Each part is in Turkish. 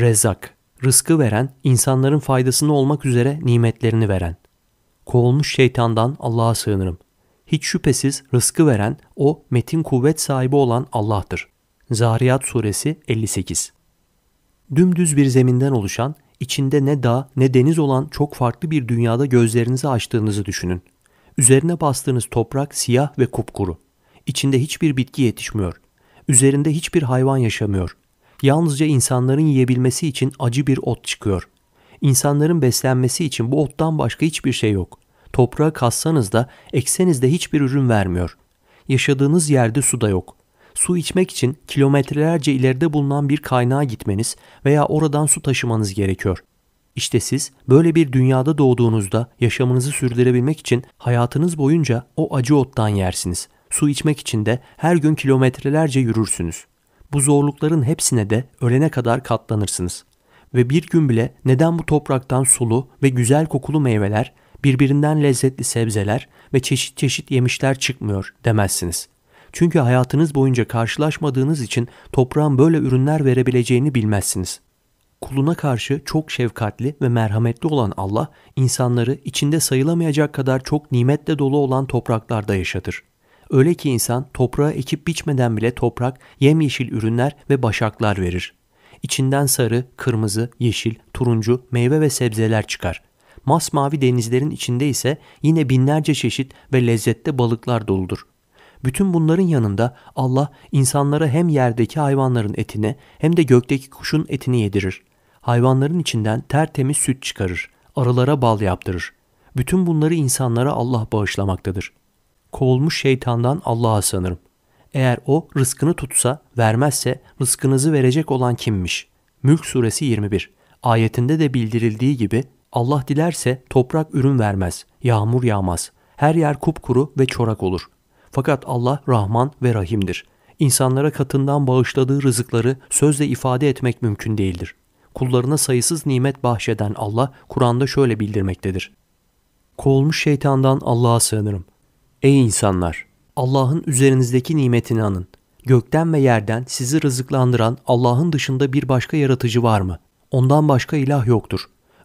Rezak, rızkı veren, insanların faydasını olmak üzere nimetlerini veren. Kovulmuş şeytandan Allah'a sığınırım. Hiç şüphesiz rızkı veren, o metin kuvvet sahibi olan Allah'tır. Zariyat Suresi 58 Dümdüz bir zeminden oluşan, içinde ne dağ ne deniz olan çok farklı bir dünyada gözlerinizi açtığınızı düşünün. Üzerine bastığınız toprak siyah ve kupkuru. İçinde hiçbir bitki yetişmiyor. Üzerinde hiçbir hayvan yaşamıyor. Yalnızca insanların yiyebilmesi için acı bir ot çıkıyor. İnsanların beslenmesi için bu ottan başka hiçbir şey yok. Toprağa kassanız da ekseniz de hiçbir ürün vermiyor. Yaşadığınız yerde su da yok. Su içmek için kilometrelerce ileride bulunan bir kaynağa gitmeniz veya oradan su taşımanız gerekiyor. İşte siz böyle bir dünyada doğduğunuzda yaşamınızı sürdürebilmek için hayatınız boyunca o acı ottan yersiniz. Su içmek için de her gün kilometrelerce yürürsünüz. Bu zorlukların hepsine de ölene kadar katlanırsınız. Ve bir gün bile neden bu topraktan sulu ve güzel kokulu meyveler, birbirinden lezzetli sebzeler ve çeşit çeşit yemişler çıkmıyor demezsiniz. Çünkü hayatınız boyunca karşılaşmadığınız için toprağın böyle ürünler verebileceğini bilmezsiniz. Kuluna karşı çok şefkatli ve merhametli olan Allah, insanları içinde sayılamayacak kadar çok nimetle dolu olan topraklarda yaşatır.'' Öyle ki insan toprağa ekip biçmeden bile toprak yemyeşil ürünler ve başaklar verir. İçinden sarı, kırmızı, yeşil, turuncu meyve ve sebzeler çıkar. Masmavi denizlerin içinde ise yine binlerce çeşit ve lezzette balıklar doludur. Bütün bunların yanında Allah insanlara hem yerdeki hayvanların etini hem de gökteki kuşun etini yedirir. Hayvanların içinden tertemiz süt çıkarır, arılara bal yaptırır. Bütün bunları insanlara Allah bağışlamaktadır.'' kovulmuş şeytandan Allah'a sanırım. Eğer o rızkını tutsa, vermezse rızkınızı verecek olan kimmiş? Mülk suresi 21. Ayetinde de bildirildiği gibi Allah dilerse toprak ürün vermez, yağmur yağmaz. Her yer kupkuru ve çorak olur. Fakat Allah Rahman ve Rahim'dir. İnsanlara katından bağışladığı rızıkları sözle ifade etmek mümkün değildir. Kullarına sayısız nimet bahşeden Allah Kur'an'da şöyle bildirmektedir. Kovulmuş şeytandan Allah'a sığınırım. Ey insanlar! Allah'ın üzerinizdeki nimetini anın. Gökten ve yerden sizi rızıklandıran Allah'ın dışında bir başka yaratıcı var mı? Ondan başka ilah yoktur.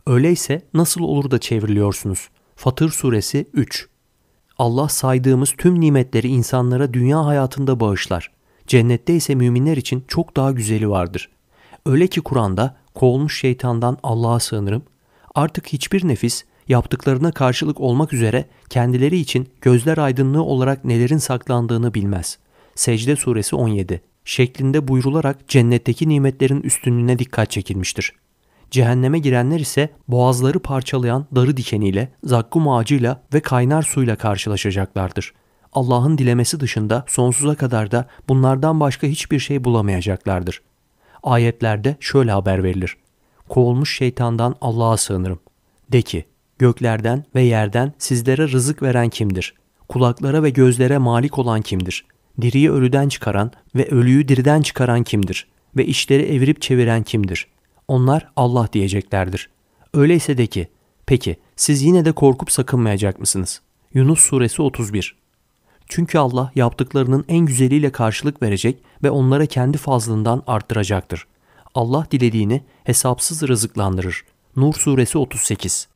Öyleyse nasıl olur da çevriliyorsunuz? Fatır Suresi 3 Allah saydığımız tüm nimetleri insanlara dünya hayatında bağışlar. Cennette ise müminler için çok daha güzeli vardır. Öyle ki Kur'an'da kovulmuş şeytandan Allah'a sığınırım. Artık hiçbir nefis yaptıklarına karşılık olmak üzere kendileri için gözler aydınlığı olarak nelerin saklandığını bilmez. Secde suresi 17 şeklinde buyrularak cennetteki nimetlerin üstünlüğüne dikkat çekilmiştir. Cehenneme girenler ise boğazları parçalayan darı dikeniyle, zakkum ağacıyla ve kaynar suyla karşılaşacaklardır. Allah'ın dilemesi dışında sonsuza kadar da bunlardan başka hiçbir şey bulamayacaklardır. Ayetlerde şöyle haber verilir. Kovulmuş şeytandan Allah'a sığınırım. De ki, Göklerden ve yerden sizlere rızık veren kimdir? Kulaklara ve gözlere malik olan kimdir? Diriyi ölüden çıkaran ve ölüyü diriden çıkaran kimdir? Ve işleri evirip çeviren kimdir? Onlar Allah diyeceklerdir. Öyleyse de ki, peki siz yine de korkup sakınmayacak mısınız? Yunus Suresi 31 Çünkü Allah yaptıklarının en güzeliyle karşılık verecek ve onlara kendi fazlından arttıracaktır. Allah dilediğini hesapsız rızıklandırır. Nur Suresi 38